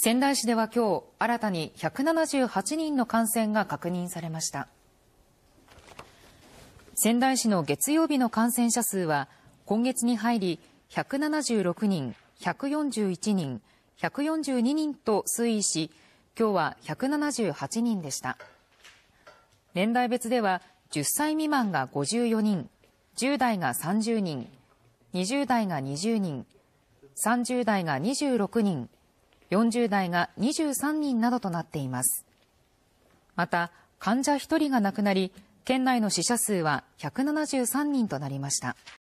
仙台市では今日新たに178人の感染が確認されました仙台市の月曜日の感染者数は今月に入り176人141人142人と推移し今日は178人でした年代別では10歳未満が54人10代が30人20代が20人30代が26人40代が23人などとなっています。また、患者1人が亡くなり、県内の死者数は173人となりました。